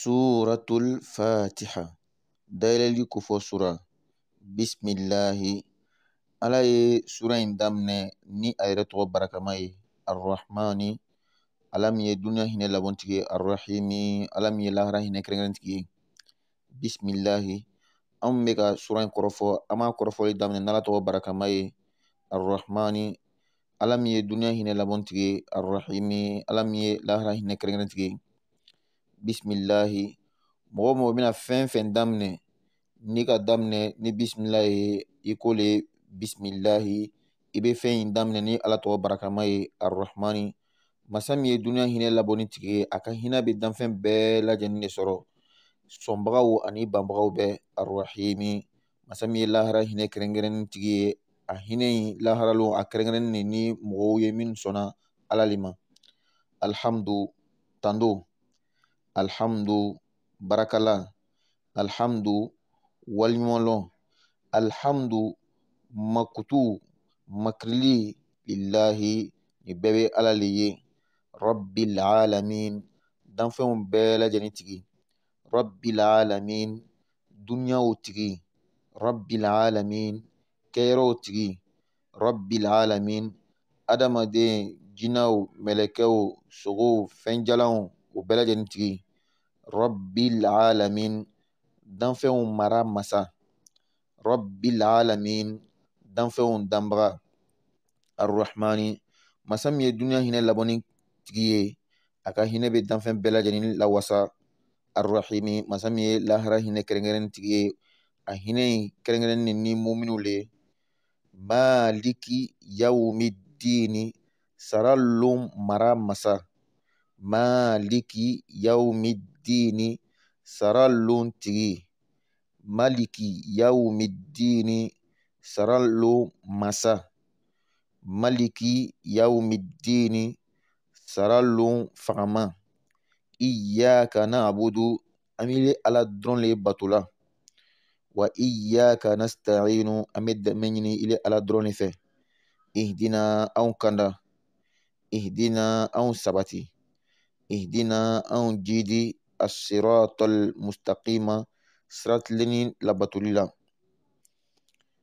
suratul fatiha dayɛlɛli kofɔ sura bisimilahi ala ye sura in daminɛ ni a yɛrɛ tɔgɔ barakama ye arahamani ala min ye duniya hinɛ labɔtigi ye arahimi ala min ye lahara hinɛ kɛrɛnkɛrɛntigi ye bisimilahi anw bɛ ka sura in kɔrɔfɔ an b'a kɔrɔfɔli daminɛ n'ala tɔgɔ barakama ye arahamani ala min ye duniya hinɛ labɔtigi ye arahimi ala min ye lahara hinɛ kɛrɛnkɛrɛntigi ye bisimilahi mɔgɔ mɔgɔ bɛna fɛn fɛn daminɛ n'i ka daminɛ ni bisimila ye i ko le bisimilahi i be fɛn in daminɛ ni ala tɔgɔ barakama ye arahamani masa min ye dunuya hinɛ labɔ ni a ka hinɛ bɛ danfɛn bɛɛ lajɛlen de sɔrɔ sɔnbagaw ani banbagaw bɛɛ arrahimi masa min ye lahara hinɛ kɛrɛnkɛrɛnnen tigi ye a hinɛ in laharalon a kɛrɛnkɛrɛnnen ni mɔgɔw ye minnu sɔnna ala le ma alihamdu tando alhamdu barakala alhamdu waliɲumanlɔn alhamdu makutu makirili bilahi nin bɛɛ bɛ ala le ye rabbil alamin danfɛnw bɛɛ lajɛlen tigi rabbil alamin duniyaw tigi rabbil alamin kɛyɔrɔw tigi rabbil alamin adamaden jinɛw mɛlɛkɛw sogow fɛnjalanw o bɛɛ lajɛlen tigi rɔbil alamin danfɛnw mara masa rɔbil alamin danfɛnw danbaga arrahmani masa min ye duniya hinɛ labɔni tigi ye a ka hinɛ bɛ danfɛn bɛɛ lajɛlen lawasa arrahimi masa min ye lahara hinɛ kɛrɛnkɛrɛnnen tigi ye a hinɛ in kɛrɛnkɛrɛnnen ni muminiw le ye maliki yawmiddini sara lon mara masa máàlìkì yawmiddíìnì saralóńtìrì máàlìkì yawmiddíìnì saralóńmásà máàlìkì yawmiddíìnì saralóńfàmà iyyaka na'budu amile ala dɔrɔn le bato la wa iyyaka nasta'inu an bɛ dɛmɛ ɲini ile ala dɔrɔn de fɛ ihdina anw kanda ihdina anw sabati اهدنا أنجدي الصراط المستقيم صراط لنين لبطوليلا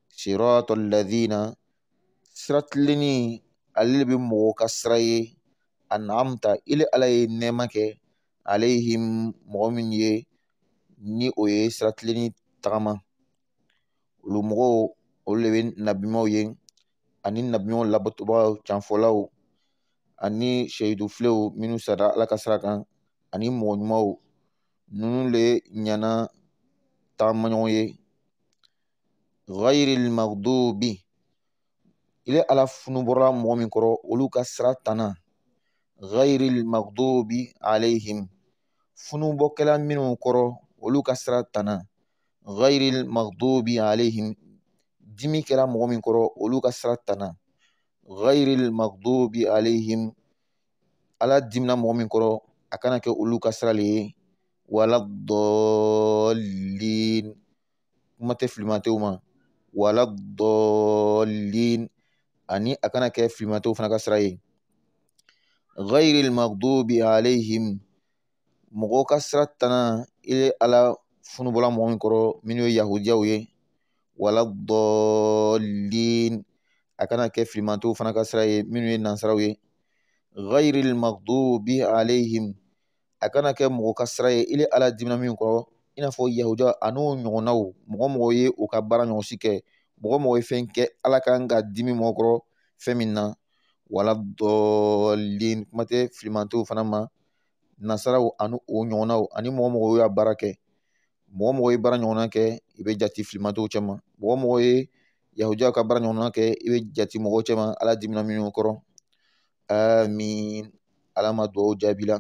صراط الذين صراط لني اللي بموك السري أنعمت إلي علي نمك عليهم مؤمن ni o ye siratileni tagama olu mɔgɔw olu de bɛ nabiɲumanw ye ani nabiɲumanw labatobagaw janfɔlaw ani seyidufilenw minnu sara ala ka sira kan ani mɔgɔ ɲumanw ninnu le ɲana tagama ɲɔgɔn ye ghayiril maghdubi ile ala funu bɔra mɔgɔ min kɔrɔ olu ka sira tanna ghayiril maghdubi alayhim funubɔkɛla minnu kɔrɔ olu ka sira tanna maghdubi alayhim dimi kɛra mɔgɔ min kɔrɔ olu ka sira ghayril maghdubi alayhim ala dimina mɔgɔ min kɔrɔ a kana kɛ olu ka sira le ye wala dɔɔlin kuma tɛ filimatew ma wala dɔɔlin ani a kana kɛ filimatew fana ka sira ye ghayril maghdubi alayhim mɔgɔ ka sira tana i ye ala funubɔla mɔgɔ min kɔrɔ minnu ye yahudiyaw ye wala dɔɔlin a kana kɛ filimantow fana ka sira ye minnu ye nansaraw ye ghayri lmagdubi alayhim a kana kɛ mɔgɔ ka sira ye ile ala dimina min kɔrɔ i n'a fɔ yahuda a n'o ɲɔgɔnnaw mɔgɔ mɔgɔ ye o ka baara ɲɔgɔnsi kɛ mɔgɔ mɔgɔ ye fɛn kɛ ala kan ka dimi mɔgɔ kɔrɔ fɛn min na wala dɔlen kuma tɛ filimantew fana ma nasaraw ani o ɲɔgɔnnaw ani mɔgɔ mɔgɔ y'a baara kɛ mɔgɔ mɔgɔ ye baara ɲɔgɔnna kɛ i bɛ jate filimantew cɛ ma mɔgɔ mɔgɔ ye yahudiyaw ka baara ɲɔgɔnna kɛ i bɛ jati mɔgɔw cɛ ma ala dimina minnu kɔrɔ amin ala ma dugawu jaabi la